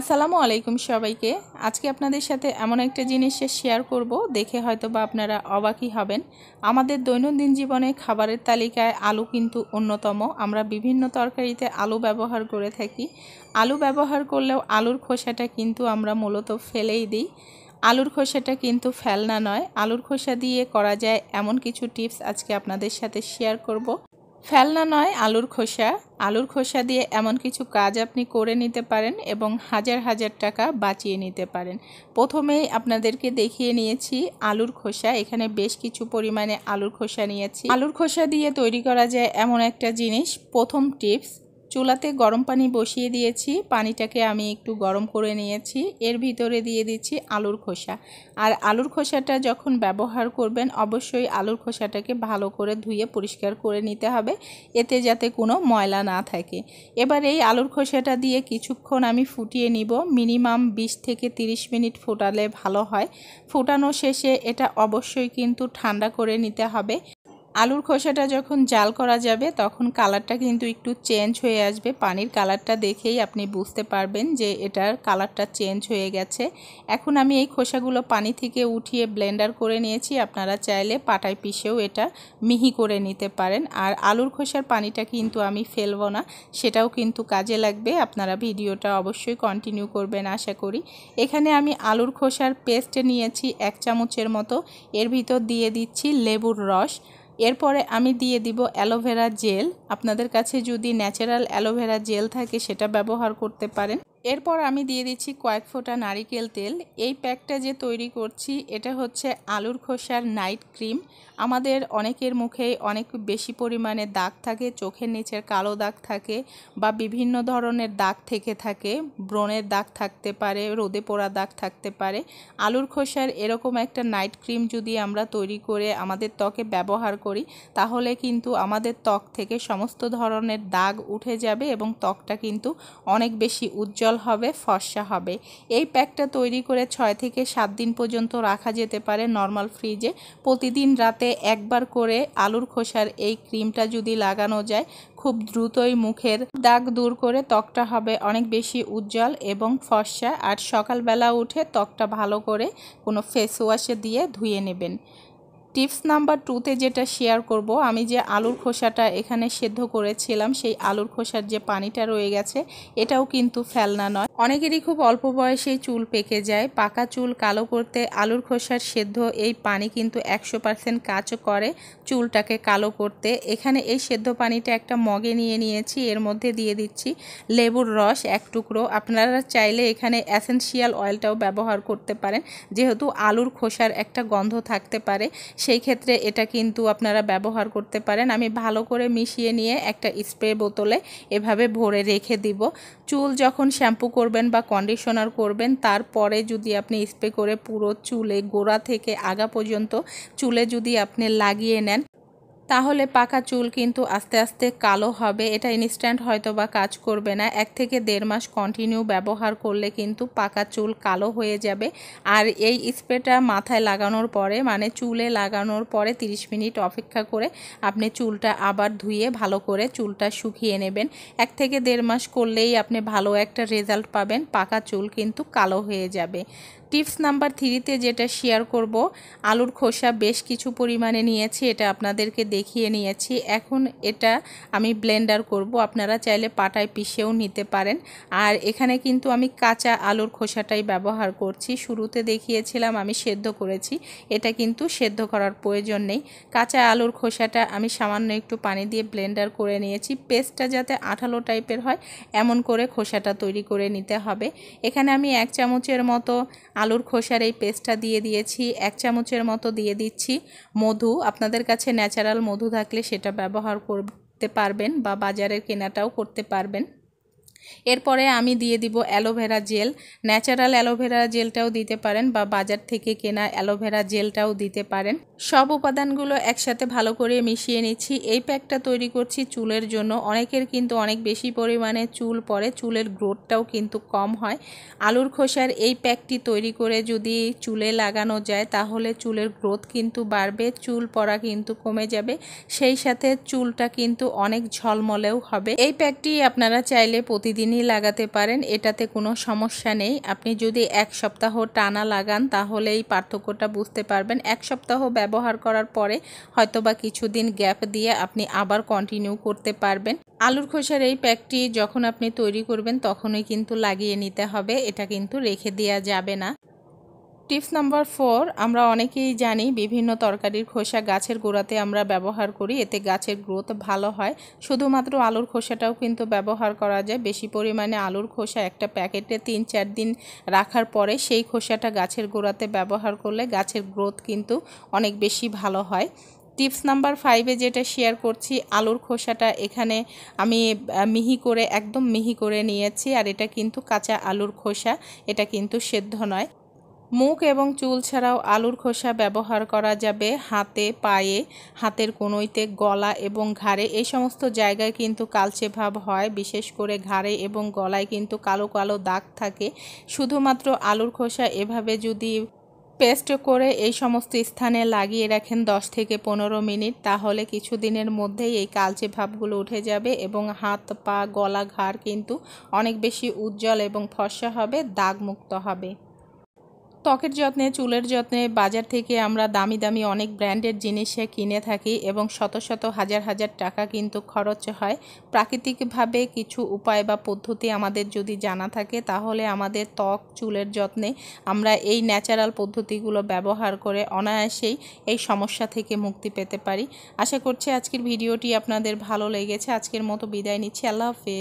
আসসালামু আলাইকুম সবাইকে আজকে আপনাদের সাথে এমন একটা জিনিস শেয়ার করব দেখে হয়তো বা আপনারা অবাকই হবেন আমাদের দৈনন্দিন জীবনে খাবারের তালিকায় আলু কিন্তু অন্যতম আমরা বিভিন্ন তরকারিতে আলু ব্যবহার করে থাকি আলু ব্যবহার করলেও আলুর খোসাটা কিন্তু আমরা মূলত ফেলেই দিই আলুর খোসাটা কিন্তু ফেলনা নয় আলুর খোসা দিয়ে করা যায় এমন কিছু টিপস আজকে আপনাদের সাথে শেয়ার করব ফেলনা নয় আলুর খোসা আলুর খোসা দিয়ে এমন কিছু কাজ আপনি করে নিতে পারেন এবং হাজার হাজার টাকা বাঁচিয়ে নিতে পারেন প্রথমেই আপনাদেরকে দেখিয়ে নিয়েছি আলুর খোসা এখানে বেশ কিছু পরিমাণে আলুর খোসা নিয়েছি আলুর খোসা দিয়ে তৈরি করা যায় এমন একটা জিনিস প্রথম টিপস চুলাতে গরম পানি বসিয়ে দিয়েছি পানিটাকে আমি একটু গরম করে নিয়েছি এর ভিতরে দিয়ে দিচ্ছি আলুর খোসা আর আলুর খোসাটা যখন ব্যবহার করবেন অবশ্যই আলুর খোসাটাকে ভালো করে ধুয়ে পরিষ্কার করে নিতে হবে এতে যাতে কোনো ময়লা না থাকে এবার এই আলুর খোসাটা দিয়ে কিছুক্ষণ আমি ফুটিয়ে নিব মিনিমাম 20 থেকে 30 মিনিট ফোটালে ভালো হয় ফোটানো শেষে এটা অবশ্যই কিন্তু ঠান্ডা করে নিতে হবে আলুর খোসাটা যখন জাল করা যাবে তখন কালারটা কিন্তু একটু চেঞ্জ হয়ে আসবে পানির কালারটা দেখেই আপনি বুঝতে পারবেন যে এটার কালারটা চেঞ্জ হয়ে গেছে এখন আমি এই খোসাগুলো পানি থেকে উঠিয়ে ব্লেন্ডার করে নিয়েছি আপনারা চাইলে পাটায় পিষেও এটা মিহি করে নিতে পারেন আর আলুর খোসার পানিটা কিন্তু আমি ফেলবো না সেটাও কিন্তু কাজে লাগবে আপনারা ভিডিওটা অবশ্যই কন্টিনিউ করবেন আশা করি এখানে আমি আলুর খোসার পেস্ট নিয়েছি এক চামচের মতো এর ভিতর দিয়ে দিচ্ছি লেবুর রস এরপরে আমি দিয়ে দিব অ্যালোভেরা জেল আপনাদের কাছে যদি ন্যাচারাল অ্যালোভেরা জেল থাকে সেটা ব্যবহার করতে পারেন এরপর আমি দিয়ে দিচ্ছি কয়েক ফোঁটা নারিকেল তেল এই প্যাকটা যে তৈরি করছি এটা হচ্ছে আলুর খোসার নাইট ক্রিম আমাদের অনেকের মুখে অনেক বেশি পরিমাণে দাগ থাকে চোখের নিচের কালো দাগ থাকে বা বিভিন্ন ধরনের দাগ থেকে থাকে ব্রণের দাগ থাকতে পারে রোদে পোড়া দাগ থাকতে পারে আলুর খোসার এরকম একটা নাইট ক্রিম যদি আমরা তৈরি করে আমাদের ত্বকে ব্যবহার করি তাহলে কিন্তু আমাদের ত্বক থেকে সমস্ত ধরনের দাগ উঠে যাবে এবং ত্বকটা কিন্তু অনেক বেশি উজ্জ্বল উজ্জ্বল হবে ফর্সা হবে এই প্যাকটা তৈরি করে ছয় থেকে সাত দিন পর্যন্ত রাখা যেতে পারে নর্মাল ফ্রিজে প্রতিদিন রাতে একবার করে আলুর খোসার এই ক্রিমটা যদি লাগানো যায় খুব দ্রুতই মুখের দাগ দূর করে ত্বকটা হবে অনেক বেশি উজ্জ্বল এবং ফর্সা আর সকালবেলা উঠে ত্বকটা ভালো করে কোনো ফেস ওয়াশে দিয়ে ধুয়ে নেবেন টিপস নাম্বার টুতে যেটা শেয়ার করব আমি যে আলুর খোসাটা এখানে সেদ্ধ করেছিলাম সেই আলুর খোসার যে পানিটা রয়ে গেছে এটাও কিন্তু ফেলনা নয় অনেকেরই খুব অল্প বয়সেই চুল পেকে যায় পাকা চুল কালো করতে আলুর খোসার সেদ্ধ এই পানি কিন্তু একশো পারসেন্ট কাজও করে চুলটাকে কালো করতে এখানে এই সেদ্ধ পানিটা একটা মগে নিয়ে নিয়েছি এর মধ্যে দিয়ে দিচ্ছি লেবুর রস এক টুকরো আপনারা চাইলে এখানে অ্যাসেন্সিয়াল অয়েলটাও ব্যবহার করতে পারেন যেহেতু আলুর খোসার একটা গন্ধ থাকতে পারে সেই ক্ষেত্রে এটা কিন্তু আপনারা ব্যবহার করতে পারেন আমি ভালো করে মিশিয়ে নিয়ে একটা স্প্রে বোতলে এভাবে ভরে রেখে দিব চুল যখন শ্যাম্পু করবেন বা কন্ডিশনার করবেন তারপরে যদি আপনি স্প্রে করে পুরো চুলে গোড়া থেকে আগা পর্যন্ত চুলে যদি আপনি লাগিয়ে নেন তাহলে পাকা চুল কিন্তু আস্তে আস্তে কালো হবে এটা ইনস্ট্যান্ট হয়তো বা কাজ করবে না এক থেকে দেড় মাস কন্টিনিউ ব্যবহার করলে কিন্তু পাকা চুল কালো হয়ে যাবে আর এই স্প্রেটা মাথায় লাগানোর পরে মানে চুলে লাগানোর পরে 30 মিনিট অপেক্ষা করে আপনি চুলটা আবার ধুয়ে ভালো করে চুলটা শুকিয়ে নেবেন এক থেকে দেড় মাস করলেই আপনি ভালো একটা রেজাল্ট পাবেন পাকা চুল কিন্তু কালো হয়ে যাবে টিপস নাম্বার থ্রিতে যেটা শেয়ার করব আলুর খোসা বেশ কিছু পরিমাণে নিয়েছি এটা আপনাদেরকে দেখিয়ে নিয়েছি এখন এটা আমি ব্লেন্ডার করব আপনারা চাইলে পাটায় পিষেও নিতে পারেন আর এখানে কিন্তু আমি কাঁচা আলুর খোসাটাই ব্যবহার করছি শুরুতে দেখিয়েছিলাম আমি সেদ্ধ করেছি এটা কিন্তু সেদ্ধ করার প্রয়োজন নেই কাঁচা আলুর খোসাটা আমি সামান্য একটু পানি দিয়ে ব্লেন্ডার করে নিয়েছি পেস্টটা যাতে আঠালো টাইপের হয় এমন করে খোসাটা তৈরি করে নিতে হবে এখানে আমি এক চামচের মতো আলুর খোসার এই পেস্টটা দিয়ে দিয়েছি এক চামচের মতো দিয়ে দিচ্ছি মধু আপনাদের কাছে ন্যাচারাল মধু থাকলে সেটা ব্যবহার করতে পারবেন বা বাজারের কেনাটাও করতে পারবেন এরপরে আমি দিয়ে দিব অ্যালোভেরা জেল ন্যাচারাল অ্যালোভেরা জেলটাও দিতে পারেন বা বাজার থেকে কেনা অ্যালোভেরা জেলটাও দিতে পারেন সব উপাদানগুলো একসাথে ভালো করে মিশিয়ে নিচ্ছি এই প্যাকটা তৈরি করছি চুলের জন্য অনেকের কিন্তু অনেক বেশি পরিমাণে চুল পড়ে চুলের গ্রোথটাও কিন্তু কম হয় আলুর খোসার এই প্যাকটি তৈরি করে যদি চুলে লাগানো যায় তাহলে চুলের গ্রোথ কিন্তু বাড়বে চুল পড়া কিন্তু কমে যাবে সেই সাথে চুলটা কিন্তু অনেক ঝলমলেও হবে এই প্যাকটি আপনারা চাইলে প্রতি প্রতিদিনই লাগাতে পারেন এটাতে কোনো সমস্যা নেই আপনি যদি এক সপ্তাহ টানা লাগান তাহলে এই পার্থক্যটা বুঝতে পারবেন এক সপ্তাহ ব্যবহার করার পরে হয়তোবা কিছুদিন গ্যাপ দিয়ে আপনি আবার কন্টিনিউ করতে পারবেন আলুর খোসার এই প্যাকটি যখন আপনি তৈরি করবেন তখনই কিন্তু লাগিয়ে নিতে হবে এটা কিন্তু রেখে দেওয়া যাবে না টিপস নাম্বার ফোর আমরা অনেকেই জানি বিভিন্ন তরকারির খোসা গাছের গোড়াতে আমরা ব্যবহার করি এতে গাছের গ্রোথ ভালো হয় শুধুমাত্র আলুর খোসাটাও কিন্তু ব্যবহার করা যায় বেশি পরিমাণে আলুর খোসা একটা প্যাকেটে তিন চার দিন রাখার পরে সেই খোসাটা গাছের গোড়াতে ব্যবহার করলে গাছের গ্রোথ কিন্তু অনেক বেশি ভালো হয় টিপস নাম্বার ফাইভে যেটা শেয়ার করছি আলুর খোসাটা এখানে আমি মিহি করে একদম মিহি করে নিয়েছি আর এটা কিন্তু কাঁচা আলুর খোসা এটা কিন্তু সেদ্ধ নয় মুখ এবং চুল ছাড়াও আলুর খোসা ব্যবহার করা যাবে হাতে পায়ে হাতের কোনোইতে গলা এবং ঘাড়ে এই সমস্ত জায়গায় কিন্তু কালচে ভাব হয় বিশেষ করে ঘাড়ে এবং গলায় কিন্তু কালো কালো দাগ থাকে শুধুমাত্র আলুর খোসা এভাবে যদি পেস্ট করে এই সমস্ত স্থানে লাগিয়ে রাখেন 10 থেকে পনেরো মিনিট তাহলে কিছুদিনের মধ্যেই এই কালচে ভাবগুলো উঠে যাবে এবং হাত পা গলা ঘাড় কিন্তু অনেক বেশি উজ্জ্বল এবং ফর্সা হবে দাগমুক্ত হবে ত্বকের যত্নে চুলের যত্নে বাজার থেকে আমরা দামি দামি অনেক ব্র্যান্ডের জিনিসে কিনে থাকি এবং শত শত হাজার হাজার টাকা কিন্তু খরচ হয় প্রাকৃতিকভাবে কিছু উপায় বা পদ্ধতি আমাদের যদি জানা থাকে তাহলে আমাদের ত্বক চুলের যত্নে আমরা এই ন্যাচারাল পদ্ধতিগুলো ব্যবহার করে অনায়াসেই এই সমস্যা থেকে মুক্তি পেতে পারি আশা করছি আজকের ভিডিওটি আপনাদের ভালো লেগেছে আজকের মতো বিদায় নিচ্ছি আল্লাহ হাফেজ